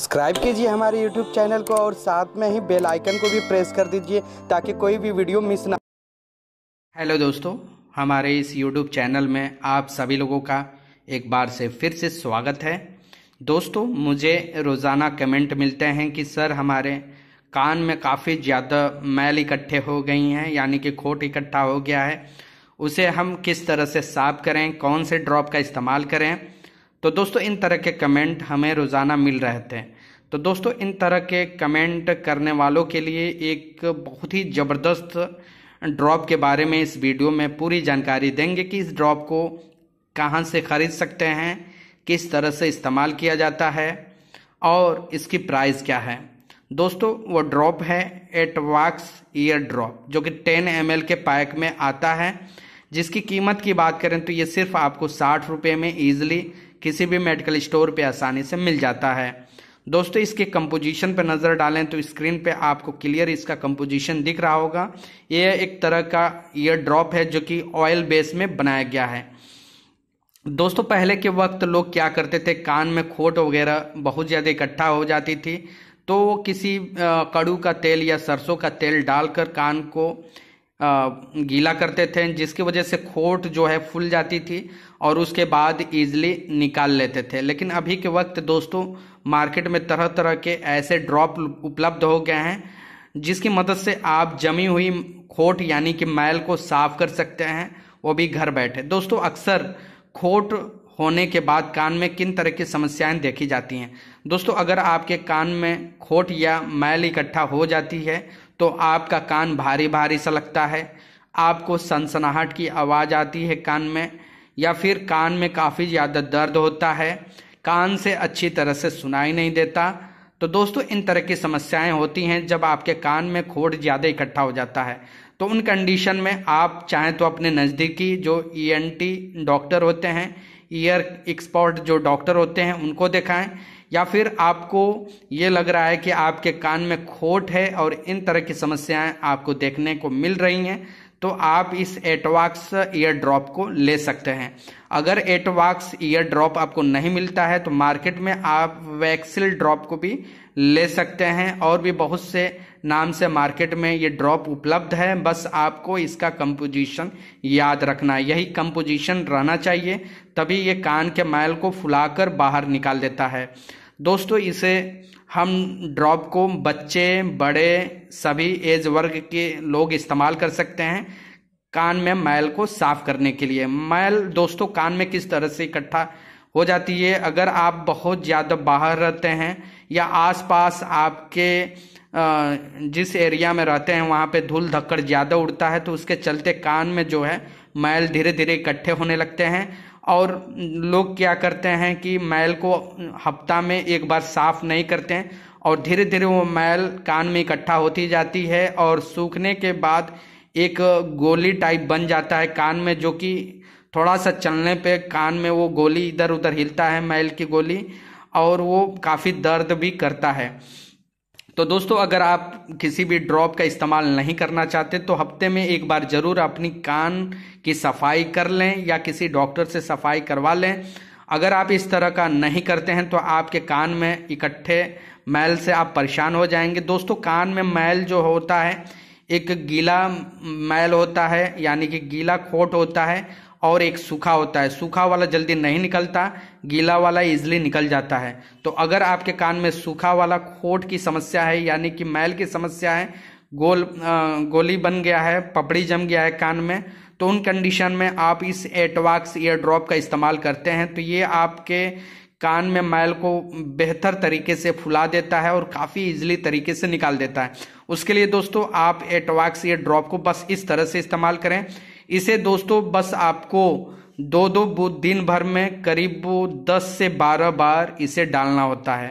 subscribe कीजिए हमारे YouTube channel को और साथ में ही बेल आइकन को भी प्रेस कर दीजिए ताकि कोई भी वीडियो मिस ना हेलो दोस्तों हमारे इस यूट्यूब चैनल में आप सभी लोगों का एक बार से फिर से स्वागत है दोस्तों मुझे रोज़ाना कमेंट मिलते हैं कि सर हमारे कान में काफ़ी ज़्यादा मैल इकट्ठे हो गई हैं यानी कि खोट इकट्ठा हो गया है उसे हम किस तरह से साफ करें कौन से ड्रॉप का इस्तेमाल करें तो दोस्तों इन तरह के कमेंट हमें रोज़ाना मिल रहे थे तो दोस्तों इन तरह के कमेंट करने वालों के लिए एक बहुत ही ज़बरदस्त ड्रॉप के बारे में इस वीडियो में पूरी जानकारी देंगे कि इस ड्रॉप को कहाँ से ख़रीद सकते हैं किस तरह से इस्तेमाल किया जाता है और इसकी प्राइस क्या है दोस्तों वो ड्रॉप है एटवाक्स ईयर ड्रॉप जो कि 10 एम के पैक में आता है जिसकी कीमत की बात करें तो ये सिर्फ आपको साठ रुपये में ईजिली किसी भी मेडिकल स्टोर पे आसानी से मिल जाता है दोस्तों इसके कंपोजिशन पर नज़र डालें तो स्क्रीन पे आपको क्लियर इसका कंपोजिशन दिख रहा होगा ये एक तरह का ईयर ड्रॉप है जो कि ऑयल बेस में बनाया गया है दोस्तों पहले के वक्त लोग क्या करते थे कान में खोट वगैरह बहुत ज़्यादा इकट्ठा हो जाती थी तो वो किसी कड़ू का तेल या सरसों का तेल डालकर कान को गीला करते थे जिसकी वजह से खोट जो है फूल जाती थी और उसके बाद ईजिली निकाल लेते थे लेकिन अभी के वक्त दोस्तों मार्केट में तरह तरह के ऐसे ड्रॉप उपलब्ध हो गए हैं जिसकी मदद से आप जमी हुई खोट यानी कि मैल को साफ कर सकते हैं वो भी घर बैठे दोस्तों अक्सर खोट होने के बाद कान में किन तरह की समस्याएं देखी जाती हैं दोस्तों अगर आपके कान में खोट या मैल इकट्ठा हो जाती है तो आपका कान भारी भारी सा लगता है आपको सनसनाहट की आवाज़ आती है कान में या फिर कान में काफ़ी ज़्यादा दर्द होता है कान से अच्छी तरह से सुनाई नहीं देता तो दोस्तों इन तरह की समस्याएं होती हैं जब आपके कान में खोट ज़्यादा इकट्ठा हो जाता है तो उन कंडीशन में आप चाहें तो अपने नज़दीकी जो ई e डॉक्टर होते हैं ईयर एक्सपर्ट जो डॉक्टर होते हैं उनको दिखाएं या फिर आपको ये लग रहा है कि आपके कान में खोट है और इन तरह की समस्याएं आपको देखने को मिल रही हैं तो आप इस एटवाक्स ईयर ड्रॉप को ले सकते हैं अगर एटवाक्स ईयर ड्रॉप आपको नहीं मिलता है तो मार्केट में आप वैक्सिल ड्रॉप को भी ले सकते हैं और भी बहुत से नाम से मार्केट में ये ड्रॉप उपलब्ध है बस आपको इसका कंपोजिशन याद रखना है यही कंपोजिशन रहना चाहिए तभी ये कान के मैल को फुलाकर बाहर निकाल देता है दोस्तों इसे हम ड्रॉप को बच्चे बड़े सभी एज वर्ग के लोग इस्तेमाल कर सकते हैं कान में मैल को साफ करने के लिए मैल दोस्तों कान में किस तरह से इकट्ठा हो जाती है अगर आप बहुत ज़्यादा बाहर रहते हैं या आसपास आपके जिस एरिया में रहते हैं वहाँ पे धूल धक्कड़ ज़्यादा उड़ता है तो उसके चलते कान में जो है मैल धीरे धीरे इकट्ठे होने लगते हैं और लोग क्या करते हैं कि मैल को हफ्ता में एक बार साफ नहीं करते हैं और धीरे धीरे वो मैल कान में इकट्ठा होती जाती है और सूखने के बाद एक गोली टाइप बन जाता है कान में जो कि थोड़ा सा चलने पे कान में वो गोली इधर उधर हिलता है मैल की गोली और वो काफ़ी दर्द भी करता है तो दोस्तों अगर आप किसी भी ड्रॉप का इस्तेमाल नहीं करना चाहते तो हफ्ते में एक बार ज़रूर अपनी कान की सफाई कर लें या किसी डॉक्टर से सफाई करवा लें अगर आप इस तरह का नहीं करते हैं तो आपके कान में इकट्ठे मैल से आप परेशान हो जाएंगे दोस्तों कान में मैल जो होता है एक गीला मैल होता है यानी कि गीला खोट होता है और एक सूखा होता है सूखा वाला जल्दी नहीं निकलता गीला वाला इजली निकल जाता है तो अगर आपके कान में सूखा वाला खोट की समस्या है यानी कि मैल की समस्या है गोल गोली बन गया है पपड़ी जम गया है कान में तो उन कंडीशन में आप इस एटवाक्स ईयर ड्रॉप का इस्तेमाल करते हैं तो ये आपके कान में मैल को बेहतर तरीके से फुला देता है और काफ़ी इजली तरीके से निकाल देता है उसके लिए दोस्तों आप एटवाक्स ईयर ड्रॉप को बस इस तरह से इस्तेमाल करें इसे दोस्तों बस आपको दो दो दिन भर में करीब दस से बारह बार इसे डालना होता है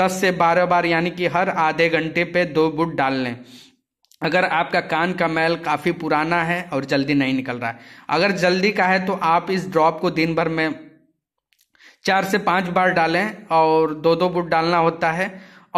दस से बारह बार यानी कि हर आधे घंटे पे दो बूट डाल लें अगर आपका कान का मैल काफ़ी पुराना है और जल्दी नहीं निकल रहा है अगर जल्दी का है तो आप इस ड्रॉप को दिन भर में चार से पांच बार डालें और दो दो बूट डालना होता है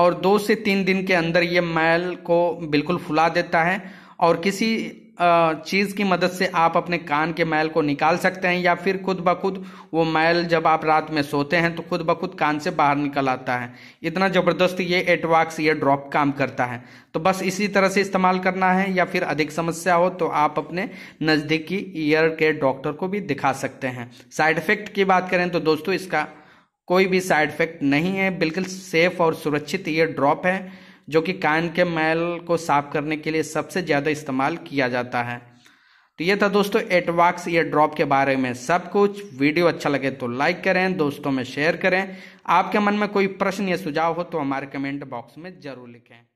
और दो से तीन दिन के अंदर ये मैल को बिल्कुल फुला देता है और किसी चीज़ की मदद से आप अपने कान के मैल को निकाल सकते हैं या फिर खुद ब खुद वो मैल जब आप रात में सोते हैं तो खुद ब खुद कान से बाहर निकल आता है इतना ज़बरदस्त ये एटवाक्स ये ड्रॉप काम करता है तो बस इसी तरह से इस्तेमाल करना है या फिर अधिक समस्या हो तो आप अपने नज़दीकी ईयर के डॉक्टर को भी दिखा सकते हैं साइड इफ़ेक्ट की बात करें तो दोस्तों इसका कोई भी साइड इफ़ेक्ट नहीं है बिल्कुल सेफ़ और सुरक्षित ये ड्रॉप है जो कि कान के मैल को साफ करने के लिए सबसे ज़्यादा इस्तेमाल किया जाता है तो ये था दोस्तों एटवाक्स ईयर ड्रॉप के बारे में सब कुछ वीडियो अच्छा लगे तो लाइक करें दोस्तों में शेयर करें आपके मन में कोई प्रश्न या सुझाव हो तो हमारे कमेंट बॉक्स में ज़रूर लिखें